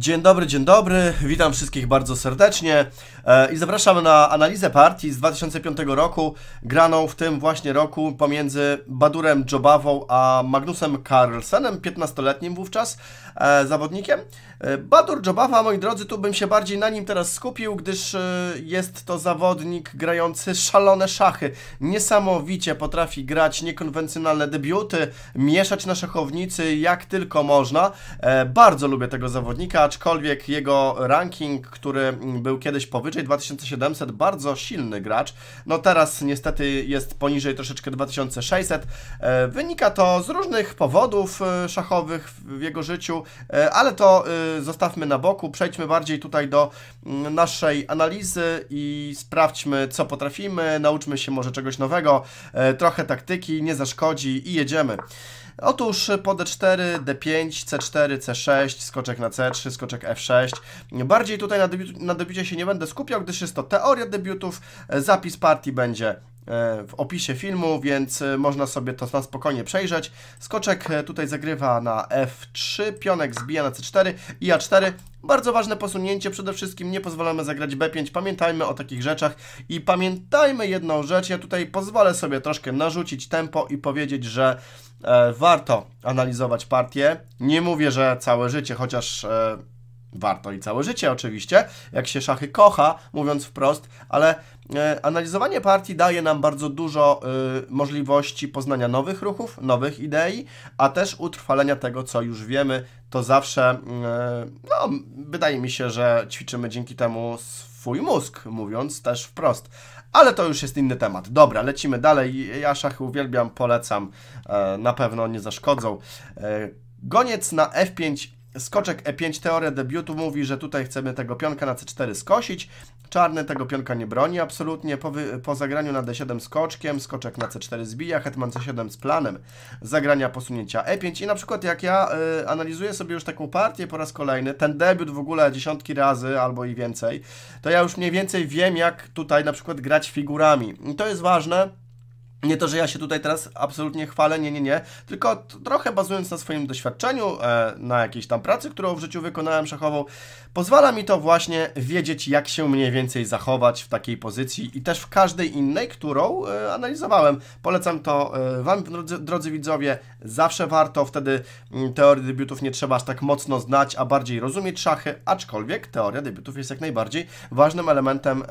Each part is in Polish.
Dzień dobry, dzień dobry, witam wszystkich bardzo serdecznie e, i zapraszam na analizę partii z 2005 roku, graną w tym właśnie roku pomiędzy Badurem Jobawą a Magnusem Carlsenem, 15-letnim wówczas e, zawodnikiem. E, Badur Jobawa, moi drodzy, tu bym się bardziej na nim teraz skupił, gdyż jest to zawodnik grający szalone szachy. Niesamowicie potrafi grać niekonwencjonalne debiuty, mieszać na szachownicy jak tylko można. Bardzo lubię tego zawodnika aczkolwiek jego ranking, który był kiedyś powyżej 2700, bardzo silny gracz, no teraz niestety jest poniżej troszeczkę 2600. E, wynika to z różnych powodów e, szachowych w jego życiu, e, ale to zostawmy na boku, przejdźmy bardziej tutaj do mm, naszej analizy i sprawdźmy, co potrafimy, nauczmy się może czegoś nowego, trochę taktyki, nie zaszkodzi i jedziemy. Otóż po D4, D5, C4, C6, skoczek na C3, skoczek F6. Bardziej tutaj na, debiutie na debiucie się nie będę skupiał, gdyż jest to teoria debiutów. Zapis partii będzie E, w opisie filmu, więc e, można sobie to na spokojnie przejrzeć. Skoczek e, tutaj zagrywa na F3, pionek zbija na C4 i A4. Bardzo ważne posunięcie, przede wszystkim nie pozwalamy zagrać B5, pamiętajmy o takich rzeczach i pamiętajmy jedną rzecz, ja tutaj pozwolę sobie troszkę narzucić tempo i powiedzieć, że e, warto analizować partię. Nie mówię, że całe życie, chociaż... E, warto i całe życie oczywiście, jak się szachy kocha, mówiąc wprost, ale E, analizowanie partii daje nam bardzo dużo y, możliwości poznania nowych ruchów, nowych idei, a też utrwalenia tego, co już wiemy. To zawsze, y, no, wydaje mi się, że ćwiczymy dzięki temu swój mózg, mówiąc też wprost. Ale to już jest inny temat. Dobra, lecimy dalej. Ja szachy uwielbiam, polecam. E, na pewno nie zaszkodzą. E, goniec na F5 Skoczek E5, teoria debiutu mówi, że tutaj chcemy tego pionka na C4 skosić. Czarny tego pionka nie broni absolutnie. Po, wy, po zagraniu na D7 skoczkiem, skoczek na C4 zbija, hetman C7 z planem zagrania posunięcia E5. I na przykład jak ja y, analizuję sobie już taką partię po raz kolejny, ten debiut w ogóle dziesiątki razy albo i więcej, to ja już mniej więcej wiem jak tutaj na przykład grać figurami. I to jest ważne, nie to, że ja się tutaj teraz absolutnie chwalę, nie, nie, nie, tylko trochę bazując na swoim doświadczeniu, e, na jakiejś tam pracy, którą w życiu wykonałem szachową, pozwala mi to właśnie wiedzieć, jak się mniej więcej zachować w takiej pozycji i też w każdej innej, którą e, analizowałem. Polecam to e, Wam, drodzy, drodzy widzowie, zawsze warto, wtedy mm, teorii debiutów nie trzeba aż tak mocno znać, a bardziej rozumieć szachy, aczkolwiek teoria debiutów jest jak najbardziej ważnym elementem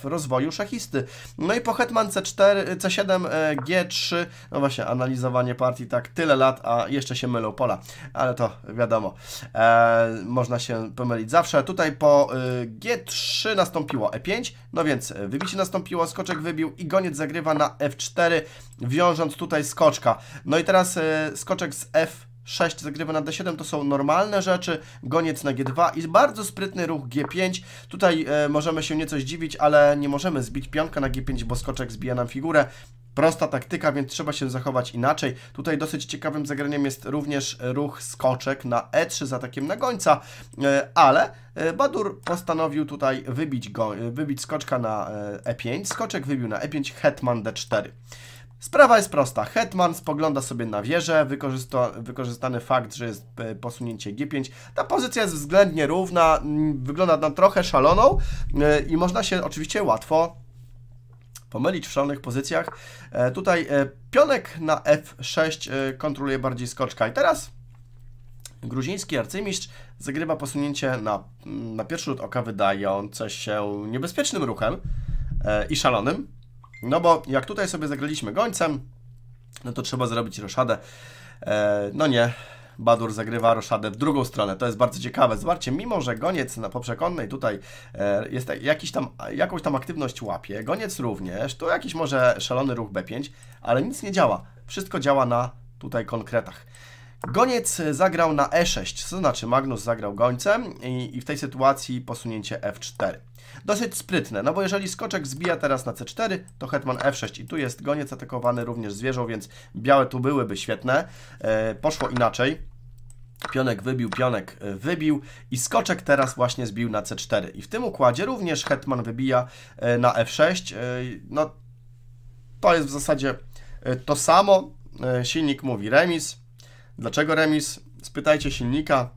w rozwoju szachisty. No i po Hetman C4, C7 g 3 no właśnie, analizowanie partii tak tyle lat, a jeszcze się mylą pola, ale to wiadomo, e, można się pomylić zawsze. Tutaj po y, G3 nastąpiło E5, no więc y, wybicie nastąpiło, skoczek wybił i goniec zagrywa na F4, wiążąc tutaj skoczka. No i teraz y, skoczek z F 6 zagrywa na D7 to są normalne rzeczy, goniec na G2 i bardzo sprytny ruch G5. Tutaj e, możemy się nieco zdziwić, ale nie możemy zbić pionka na G5, bo skoczek zbija nam figurę prosta taktyka, więc trzeba się zachować inaczej. Tutaj dosyć ciekawym zagraniem jest również ruch skoczek na E3 z atakiem na gońca, e, ale e, Badur postanowił tutaj wybić, go, e, wybić skoczka na E5, skoczek wybił na E5, hetman D4. Sprawa jest prosta. Hetman spogląda sobie na wieżę, wykorzystany fakt, że jest posunięcie G5. Ta pozycja jest względnie równa, wygląda nam trochę szaloną i można się oczywiście łatwo pomylić w szalonych pozycjach. E, tutaj e, pionek na F6 e, kontroluje bardziej skoczka. I teraz gruziński arcymistrz zagrywa posunięcie na, mm, na pierwszy rzut oka wydające się niebezpiecznym ruchem i szalonym. No bo jak tutaj sobie zagraliśmy gońcem, no to trzeba zrobić roszadę. no nie, Badur zagrywa Roszadę w drugą stronę. To jest bardzo ciekawe. Zobaczcie, mimo że goniec na, poprzekonnej tutaj e, jest tak, jakiś tam, jakąś tam aktywność łapie, goniec również, to jakiś może szalony ruch B5, ale nic nie działa. Wszystko działa na tutaj konkretach. Goniec zagrał na e6, to znaczy Magnus zagrał gońcem i, i, w tej sytuacji posunięcie f4. Dosyć sprytne, no bo jeżeli skoczek zbija teraz na c4, to hetman f6 i tu jest goniec atakowany również zwierzą, więc białe tu byłyby świetne. E, poszło inaczej. Pionek wybił, pionek e, wybił i skoczek teraz właśnie zbił na c4. I w tym układzie również hetman wybija e, na f6. E, no, to jest w zasadzie to samo. Silnik mówi remis. Dlaczego remis? Spytajcie silnika.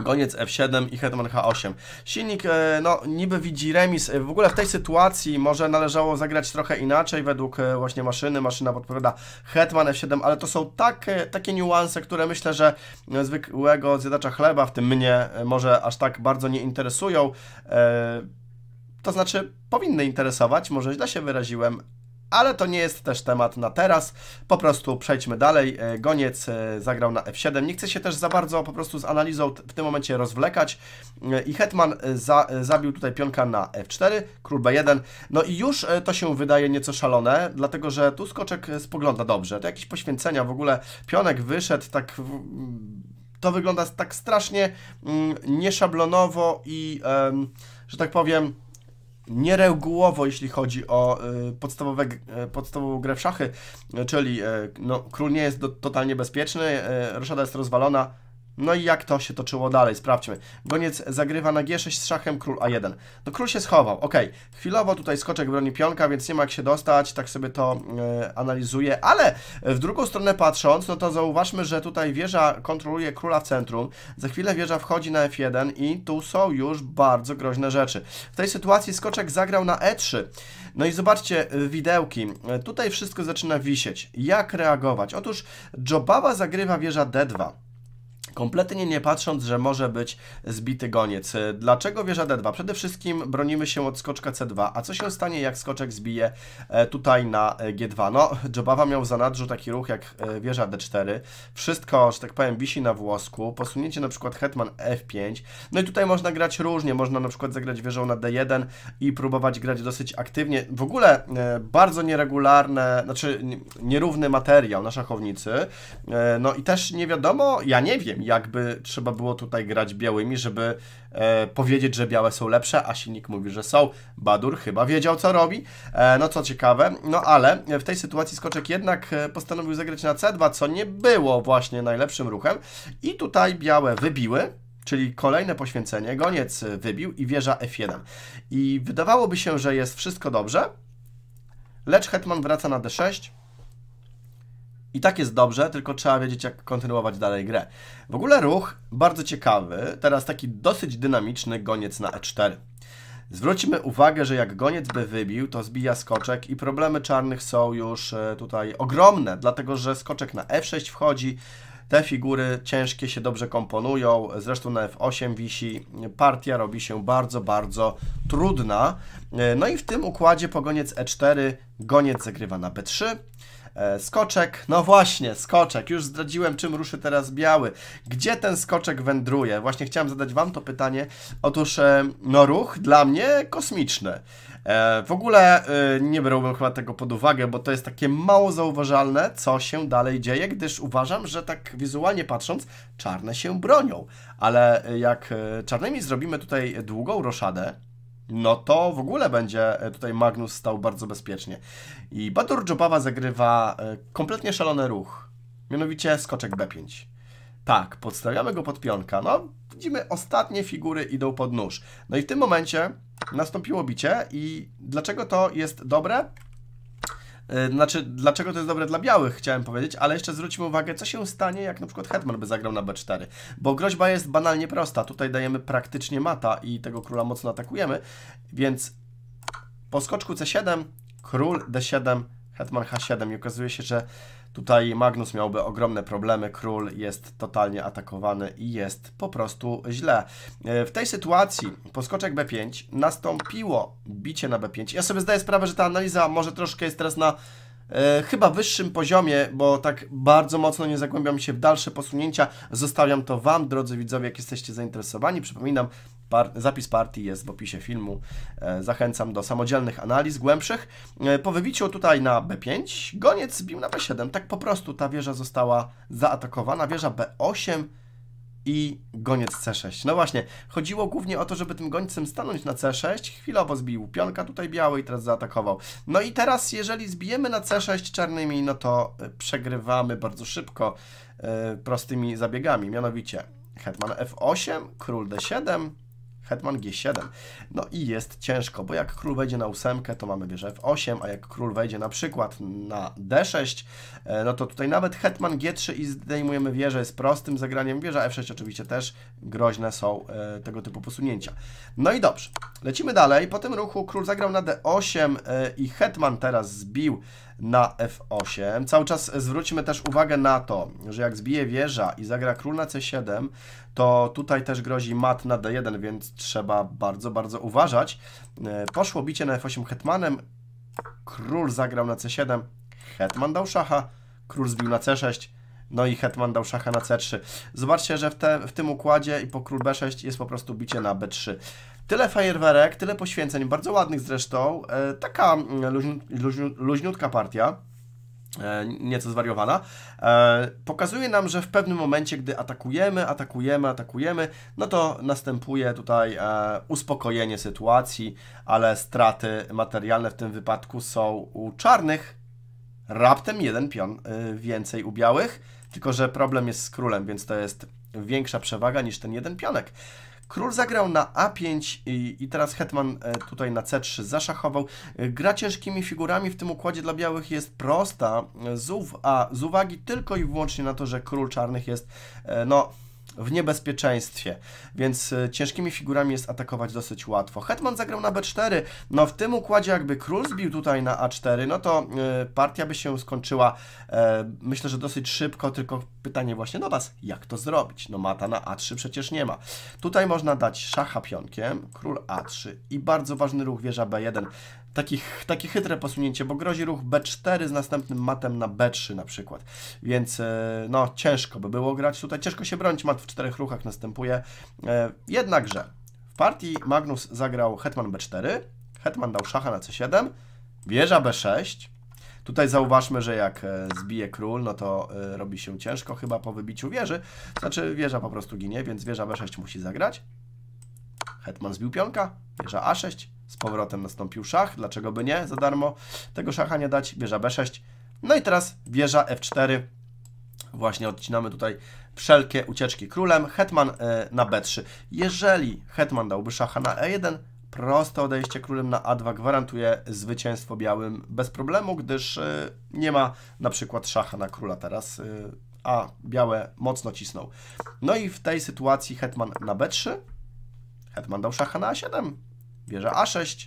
Goniec F7 i Hetman H8. Silnik, e, no, niby widzi remis. E, w ogóle w tej sytuacji może należało zagrać trochę inaczej według e, właśnie maszyny. Maszyna podpowiada Hetman F7, ale to są takie, takie niuanse, które myślę, że zwykłego zjadacza chleba, w tym mnie, może aż tak bardzo nie interesują. To znaczy, powinny interesować, może źle się wyraziłem, ale to nie jest też temat na teraz. Po prostu przejdźmy dalej. E, Goniec e, zagrał na F7. Nie chcę się też za bardzo po prostu z analizą w tym momencie rozwlekać. E, I Hetman za, zabił tutaj pionka na F4, król B1. No i już to się wydaje nieco szalone, dlatego że tu skoczek spogląda dobrze. To jakieś poświęcenia w ogóle. Pionek wyszedł tak... W... To wygląda tak strasznie mm, nieszablonowo i, że tak powiem, nieregułowo, jeśli chodzi o y, podstawowe, y, podstawową grę w szachy, y, czyli no, król nie jest do, totalnie bezpieczny, roszada jest rozwalona, no i jak to się toczyło dalej? Sprawdźmy. Goniec zagrywa na G6 z szachem, król A1. No król się schował, ok. Chwilowo tutaj skoczek broni pionka, więc nie ma jak się dostać, tak sobie to e, analizuję, ale w drugą stronę patrząc, no to zauważmy, że tutaj wieża kontroluje króla w centrum, za chwilę wieża wchodzi na F1 i tu są już bardzo groźne rzeczy. W tej sytuacji skoczek zagrał na E3. No i zobaczcie e, widełki. E, tutaj wszystko zaczyna wisieć. Jak reagować? Otóż Jobawa zagrywa wieża D2 kompletnie nie patrząc, że może być zbity goniec. Dlaczego wieża D2? Przede wszystkim bronimy się od skoczka C2, a co się stanie jak skoczek zbije e, tutaj na e, G2? No, Jobawa miał w zanadrzu taki ruch jak e, wieża D4, wszystko, że tak powiem, wisi na włosku, posunięcie na przykład hetman F5, no i tutaj można grać różnie, można na przykład zagrać wieżą na D1 i próbować grać dosyć aktywnie, w ogóle bardzo nieregularne, znaczy nierówny materiał na szachownicy, no i też nie wiadomo, ja nie wiem, jakby trzeba było tutaj grać białymi, żeby e, powiedzieć, że białe są lepsze, a silnik mówi, że są. Badur chyba wiedział, co robi, e, no co ciekawe. No ale w tej sytuacji Skoczek jednak e, postanowił zagrać na C2, co nie było właśnie najlepszym ruchem. I tutaj białe wybiły, czyli kolejne poświęcenie, goniec wybił i wieża F1. I wydawałoby się, że jest wszystko dobrze, lecz hetman wraca na D6, i tak jest dobrze, tylko trzeba wiedzieć, jak kontynuować dalej grę. W ogóle ruch bardzo ciekawy, teraz taki dosyć dynamiczny goniec na E4. Zwróćmy uwagę, że jak goniec by wybił, to zbija skoczek i problemy czarnych są już e, tutaj ogromne, dlatego że skoczek na F6 wchodzi, te figury ciężkie się dobrze komponują, zresztą na F8 wisi, partia robi się bardzo, bardzo trudna. E, no i w tym układzie po goniec E4 goniec zagrywa na B3, E, skoczek, no właśnie, skoczek. Już zdradziłem, czym ruszy teraz biały. Gdzie ten skoczek wędruje? Właśnie chciałem zadać Wam to pytanie. Otóż, e, no ruch dla mnie kosmiczny. E, w ogóle nie brałbym chyba tego pod uwagę, bo to jest takie mało zauważalne, co się dalej dzieje, gdyż uważam, że tak wizualnie patrząc, czarne się bronią. Ale jak czarnymi zrobimy tutaj długą roszadę, no to w ogóle będzie e, tutaj Magnus stał bardzo bezpiecznie. I Badur Dżobawa zagrywa e, kompletnie szalony ruch, mianowicie skoczek B5. Tak, podstawiamy go pod pionka. No, widzimy, ostatnie figury idą pod nóż. No i w tym momencie nastąpiło bicie i dlaczego to jest dobre? E, znaczy, dlaczego to jest dobre dla białych, chciałem powiedzieć, ale jeszcze zwróćmy uwagę, co się stanie, jak na przykład Hetman by zagrał na B4. Bo groźba jest banalnie prosta. Tutaj dajemy praktycznie mata i tego króla mocno atakujemy, więc po skoczku C7, król D7, Hetman H7 i okazuje się, że tutaj Magnus miałby ogromne problemy, król jest totalnie atakowany i jest po prostu źle. E, w tej sytuacji poskoczek B5 nastąpiło bicie na B5. Ja sobie zdaję sprawę, że ta analiza może troszkę jest teraz na E, chyba wyższym poziomie, bo tak bardzo mocno nie zagłębiam się w dalsze posunięcia. Zostawiam to Wam, drodzy widzowie, jak jesteście zainteresowani. Przypominam, par zapis partii jest w opisie filmu. E, zachęcam do samodzielnych analiz głębszych. E, po wybiciu tutaj na B5 goniec bim na B7. Tak po prostu ta wieża została zaatakowana. Wieża B8 i goniec C6. No właśnie, chodziło głównie o to, żeby tym gońcem stanąć na C6, chwilowo zbił pionka tutaj biały i teraz zaatakował. No i teraz, jeżeli zbijemy na C6 czarnymi, no to e, przegrywamy bardzo szybko yy, prostymi zabiegami, mianowicie hetman F8, król D7, Hetman G7. No i jest ciężko, bo jak król wejdzie na ósemkę, to mamy wieżę F8, a jak król wejdzie na przykład na D6, e, no to tutaj nawet Hetman G3 i zdejmujemy wieżę z prostym zagraniem. Wieża F6 oczywiście też groźne są e, tego typu posunięcia. No i dobrze, lecimy dalej. Po tym ruchu król zagrał na D8 e, i Hetman teraz zbił na f8. Cały czas zwróćmy też uwagę na to, że jak zbije wieża i zagra król na c7, to tutaj też grozi mat na d1, więc trzeba bardzo, bardzo uważać. E, poszło bicie na f8 hetmanem, król zagrał na c7, hetman dał szacha, król zbił na c6, no i hetman dał szacha na c3. Zobaczcie, że w, te, w tym układzie i po król b6 jest po prostu bicie na b3. Tyle fajerwerek, tyle poświęceń, bardzo ładnych zresztą. E, taka mm, luźniu, luźniutka partia e, nieco zwariowana, e, pokazuje nam, że w pewnym momencie, gdy atakujemy, atakujemy, atakujemy, no to następuje tutaj uspokojenie sytuacji, ale straty materialne w tym wypadku są u czarnych, raptem jeden pion więcej u białych, tylko że problem jest z królem, więc to jest większa przewaga niż ten jeden pionek. Król zagrał na A5 i, i teraz hetman e, tutaj na C3 zaszachował. E, gra ciężkimi figurami w tym układzie dla białych jest prosta e, z, uw a z uwagi tylko i wyłącznie na to, że król czarnych jest no w niebezpieczeństwie, więc e, ciężkimi figurami jest atakować dosyć łatwo. Hetman zagrał na B4, no w tym układzie jakby król zbił tutaj na A4, no to e, partia by się skończyła, e, myślę, że dosyć szybko, tylko pytanie właśnie do Was, jak to zrobić? No mata na A3 przecież nie ma. Tutaj można dać szacha pionkiem, król A3 i bardzo ważny ruch wieża B1 takich, takie chytre posunięcie, bo grozi ruch B4 z następnym matem na B3 na przykład. Więc e, no ciężko by było grać tutaj, ciężko się bronić, mat w czterech ruchach następuje. E, Jednakże w partii Magnus zagrał hetman B4, hetman dał szacha na C7, wieża B6, Tutaj zauważmy, że jak e, zbije król, no to robi się ciężko chyba po wybiciu wieży. Znaczy wieża po prostu ginie, więc wieża B6 musi zagrać. Hetman zbił pionka, wieża A6, z powrotem nastąpił szach, dlaczego by nie, za darmo tego szacha nie dać, wieża b6. No i teraz wieża f4, właśnie odcinamy tutaj wszelkie ucieczki królem, hetman e, na b3. Jeżeli hetman dałby szacha na e1, proste odejście królem na a2 gwarantuje zwycięstwo białym bez problemu, gdyż e, nie ma na przykład szacha na króla teraz, e, a białe mocno cisną. No i w tej sytuacji hetman na b3, hetman dał szacha na a7, Wieża A6,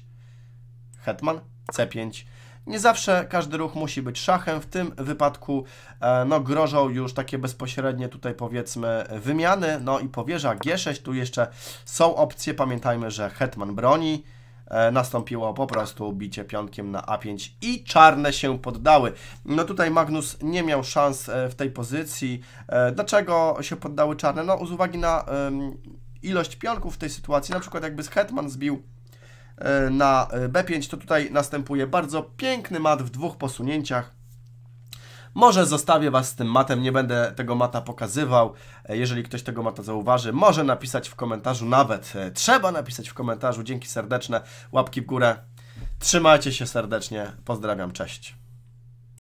hetman C5. Nie zawsze każdy ruch musi być szachem, w tym wypadku e, no, grożą już takie bezpośrednie tutaj powiedzmy wymiany, no i powierza G6, tu jeszcze są opcje, pamiętajmy, że hetman broni, e, nastąpiło po prostu bicie pionkiem na A5 i czarne się poddały. No tutaj Magnus nie miał szans e, w tej pozycji. Dlaczego się poddały czarne? No z uwagi na ilość pionków w tej sytuacji, na przykład jakby z Hetman zbił E, na e, B5, to tutaj następuje bardzo piękny mat w dwóch posunięciach. Może zostawię Was z tym matem, nie będę tego mata pokazywał. E, jeżeli ktoś tego mata zauważy, może napisać w komentarzu nawet. Trzeba napisać w komentarzu. Dzięki serdeczne, łapki w górę. Trzymajcie się serdecznie. Pozdrawiam, cześć.